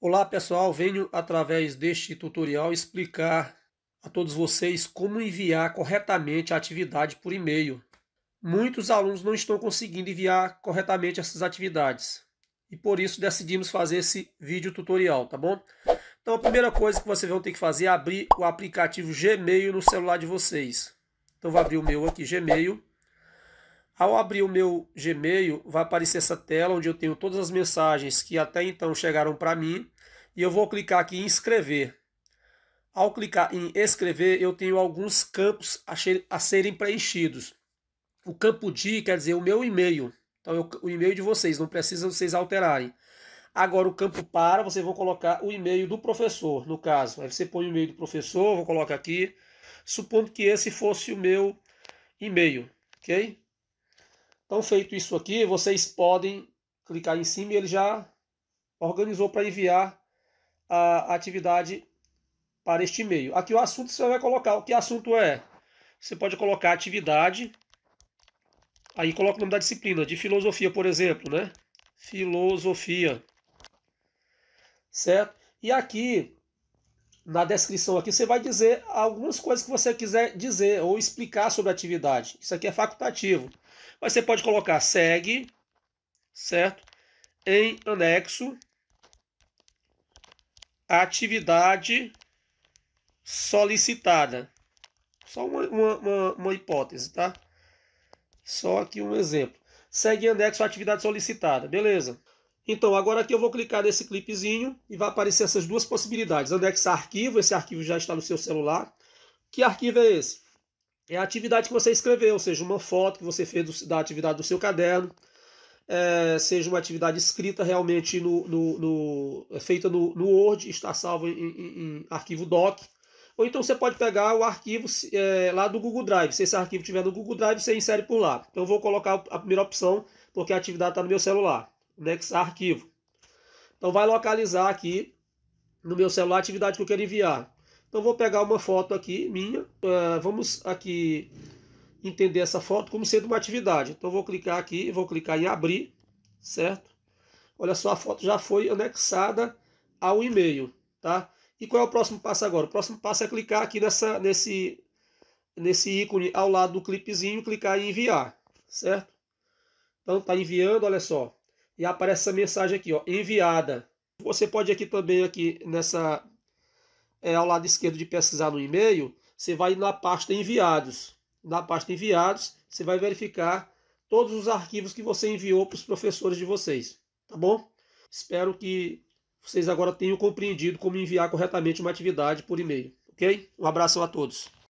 Olá pessoal, venho através deste tutorial explicar a todos vocês como enviar corretamente a atividade por e-mail. Muitos alunos não estão conseguindo enviar corretamente essas atividades e por isso decidimos fazer esse vídeo tutorial, tá bom? Então a primeira coisa que vocês vão ter que fazer é abrir o aplicativo Gmail no celular de vocês. Então vou abrir o meu aqui, Gmail. Ao abrir o meu Gmail, vai aparecer essa tela onde eu tenho todas as mensagens que até então chegaram para mim e eu vou clicar aqui em escrever. Ao clicar em escrever, eu tenho alguns campos a serem preenchidos. O campo de quer dizer o meu e-mail. Então, eu, o e-mail de vocês, não precisa vocês alterarem. Agora, o campo para, vocês vão colocar o e-mail do professor, no caso. Aí você põe o e-mail do professor, vou colocar aqui. Supondo que esse fosse o meu e-mail, ok? Então, feito isso aqui, vocês podem clicar em cima e ele já organizou para enviar a atividade para este e-mail. Aqui o assunto você vai colocar. O que assunto é? Você pode colocar atividade, aí coloca o nome da disciplina, de filosofia, por exemplo, né? Filosofia. Certo? E aqui, na descrição aqui, você vai dizer algumas coisas que você quiser dizer ou explicar sobre a atividade. Isso aqui é facultativo. Mas você pode colocar segue, certo? Em anexo, atividade solicitada. Só uma, uma, uma hipótese, tá? Só aqui um exemplo. Segue em anexo atividade solicitada, beleza? Então, agora aqui eu vou clicar nesse clipezinho e vai aparecer essas duas possibilidades. Anexar arquivo, esse arquivo já está no seu celular. Que arquivo é esse? é a atividade que você escreveu, seja uma foto que você fez da atividade do seu caderno, é, seja uma atividade escrita realmente no, no, no é feita no, no, Word, está salvo em, em, em, arquivo doc. Ou então você pode pegar o arquivo é, lá do Google Drive. Se esse arquivo estiver no Google Drive, você insere por lá. Então eu vou colocar a primeira opção, porque a atividade está no meu celular. Next arquivo. Então vai localizar aqui no meu celular a atividade que eu quero enviar. Então vou pegar uma foto aqui minha, uh, vamos aqui entender essa foto como sendo uma atividade. Então vou clicar aqui, vou clicar em abrir, certo? Olha só, a foto já foi anexada ao e-mail, tá? E qual é o próximo passo agora? O próximo passo é clicar aqui nessa, nesse, nesse ícone ao lado do clipezinho, clicar em enviar, certo? Então tá enviando, olha só. E aparece essa mensagem aqui, ó, enviada. Você pode aqui também aqui nessa é, ao lado esquerdo de pesquisar no e-mail, você vai na pasta enviados. Na pasta enviados, você vai verificar todos os arquivos que você enviou para os professores de vocês, tá bom? Espero que vocês agora tenham compreendido como enviar corretamente uma atividade por e-mail, ok? Um abraço a todos.